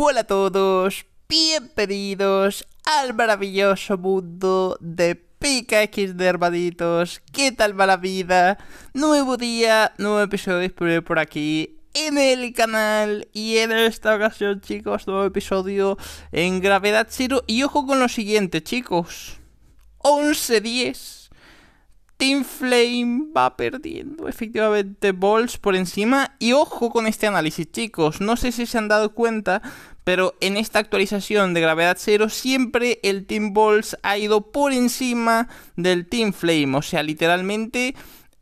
Hola a todos, bienvenidos al maravilloso mundo de Pika X de hermanitos. ¿Qué tal va la vida? Nuevo día, nuevo episodio disponible por aquí en el canal y en esta ocasión chicos, nuevo episodio en Gravedad cero y ojo con lo siguiente chicos, 11 10 Team Flame va perdiendo efectivamente Balls por encima. Y ojo con este análisis, chicos. No sé si se han dado cuenta, pero en esta actualización de gravedad cero siempre el Team Balls ha ido por encima del Team Flame. O sea, literalmente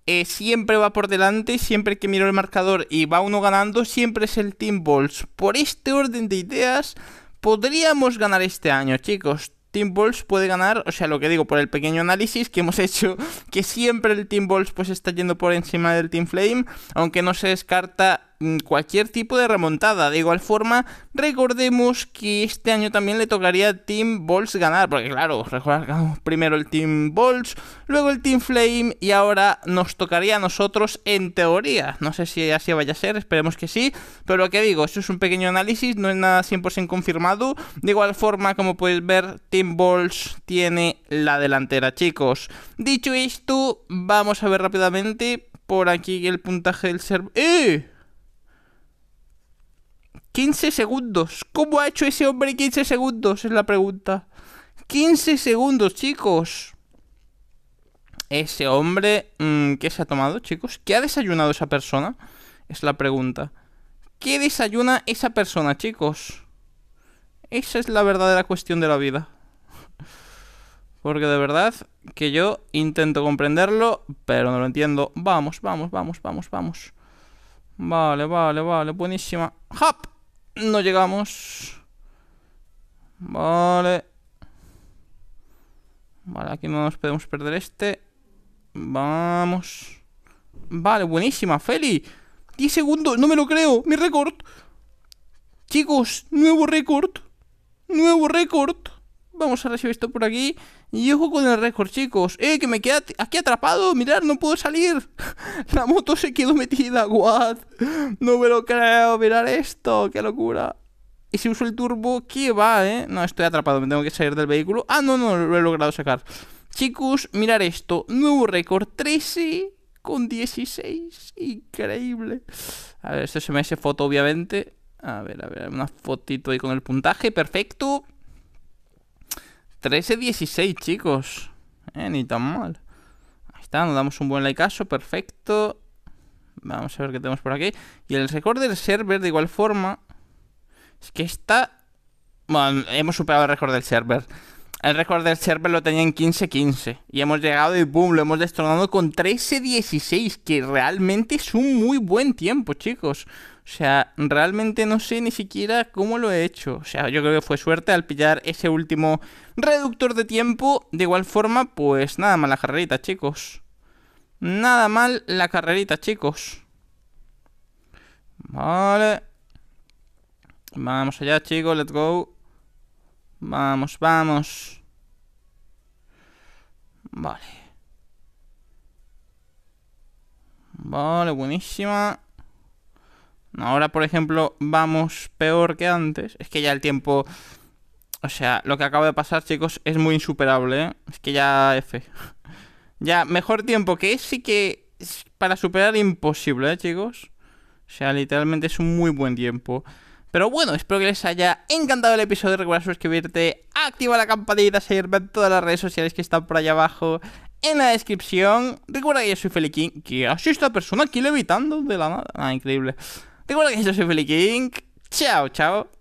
eh, siempre va por delante, siempre que miro el marcador y va uno ganando, siempre es el Team Balls. Por este orden de ideas, podríamos ganar este año, chicos. Team Balls puede ganar, o sea, lo que digo por el pequeño análisis que hemos hecho, que siempre el Team Balls pues está yendo por encima del Team Flame, aunque no se descarta Mm, cualquier tipo de remontada. De igual forma, recordemos que este año también le tocaría a Team Balls ganar, porque claro, recordamos primero el Team Balls, luego el Team Flame y ahora nos tocaría a nosotros en teoría. No sé si así vaya a ser, esperemos que sí, pero lo que digo, esto es un pequeño análisis, no es nada 100% confirmado. De igual forma, como puedes ver, Team Balls tiene la delantera, chicos. Dicho esto, vamos a ver rápidamente por aquí el puntaje del server. ¡Eh! 15 segundos. ¿Cómo ha hecho ese hombre 15 segundos? Es la pregunta. 15 segundos, chicos. Ese hombre, mm, ¿qué se ha tomado, chicos? ¿Qué ha desayunado esa persona? Es la pregunta. ¿Qué desayuna esa persona, chicos? Esa es la verdadera cuestión de la vida. Porque de verdad que yo intento comprenderlo, pero no lo entiendo. Vamos, vamos, vamos, vamos, vamos. Vale, vale, vale, buenísima. ¡Hop! No llegamos. Vale. Vale, aquí no nos podemos perder este. Vamos. Vale, buenísima, Feli. 10 segundos, no me lo creo. Mi récord. Chicos, nuevo récord. Nuevo récord. Vamos a recibir esto por aquí. Y ojo con el récord, chicos. ¡Eh, que me queda aquí atrapado! ¡Mirad, no puedo salir! La moto se quedó metida, what? No me lo creo, mirad esto, qué locura. Y si uso el turbo, ¿qué va, eh? No, estoy atrapado, me tengo que salir del vehículo. Ah, no, no, lo he logrado sacar. Chicos, mirar esto. Nuevo récord, 13 con 16. Increíble. A ver, esto se me hace foto, obviamente. A ver, a ver, una fotito ahí con el puntaje. Perfecto. 13-16, chicos. Eh, ni tan mal. Ahí está, nos damos un buen caso, perfecto. Vamos a ver qué tenemos por aquí. Y el récord del server, de igual forma. Es que está. Bueno, hemos superado el récord del server el récord del server lo tenía en 15-15. Y hemos llegado y boom, lo hemos destronado con 13-16, que realmente es un muy buen tiempo, chicos. O sea, realmente no sé ni siquiera cómo lo he hecho. O sea, yo creo que fue suerte al pillar ese último reductor de tiempo. De igual forma, pues nada mal la carrerita, chicos. Nada mal la carrerita, chicos. Vale. Vamos allá, chicos, let's go. Vamos, vamos. Vale. Vale, buenísima. Ahora, por ejemplo, vamos peor que antes. Es que ya el tiempo... O sea, lo que acaba de pasar, chicos, es muy insuperable, ¿eh? Es que ya F. ya, mejor tiempo que sí que... para superar imposible, ¿eh, chicos? O sea, literalmente es un muy buen tiempo. Pero bueno, espero que les haya encantado el episodio. Recuerda suscribirte, activa la campanita, seguirme en todas las redes sociales que están por allá abajo en la descripción. Recuerda que yo soy Feliking, que así esta persona aquí levitando de la nada. Ah, increíble. Recuerda que yo soy King. Chao, chao.